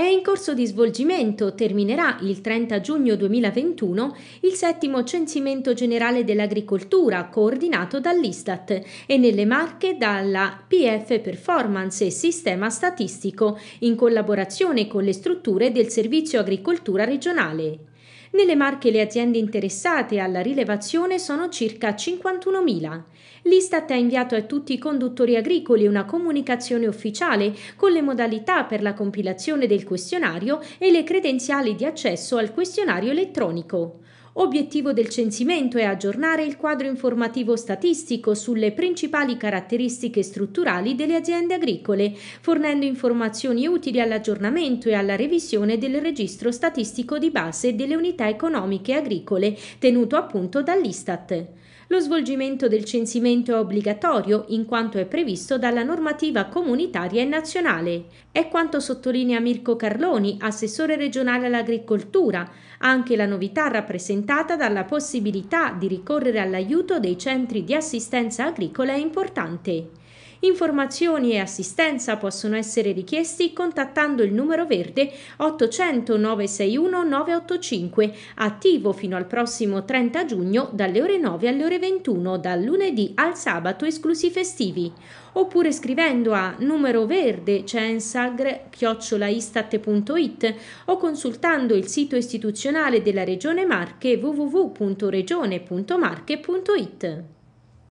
È in corso di svolgimento, terminerà il 30 giugno 2021, il settimo censimento generale dell'agricoltura coordinato dall'Istat e nelle Marche dalla PF Performance e Sistema Statistico in collaborazione con le strutture del Servizio Agricoltura Regionale. Nelle Marche le aziende interessate alla rilevazione sono circa 51.000. L'Istat ha inviato a tutti i conduttori agricoli una comunicazione ufficiale con le modalità per la compilazione del questionario e le credenziali di accesso al questionario elettronico. Obiettivo del censimento è aggiornare il quadro informativo statistico sulle principali caratteristiche strutturali delle aziende agricole, fornendo informazioni utili all'aggiornamento e alla revisione del registro statistico di base delle unità economiche agricole, tenuto appunto dall'Istat. Lo svolgimento del censimento è obbligatorio in quanto è previsto dalla normativa comunitaria e nazionale. È quanto sottolinea Mirko Carloni, assessore regionale all'agricoltura, anche la novità rappresentata dalla possibilità di ricorrere all'aiuto dei centri di assistenza agricola è importante. Informazioni e assistenza possono essere richiesti contattando il numero verde 800 961 985, attivo fino al prossimo 30 giugno dalle ore 9 alle ore 21, dal lunedì al sabato esclusi festivi oppure scrivendo a numero verde censagr-istat.it o consultando il sito istituzionale della Regione Marche www.regione.marche.it.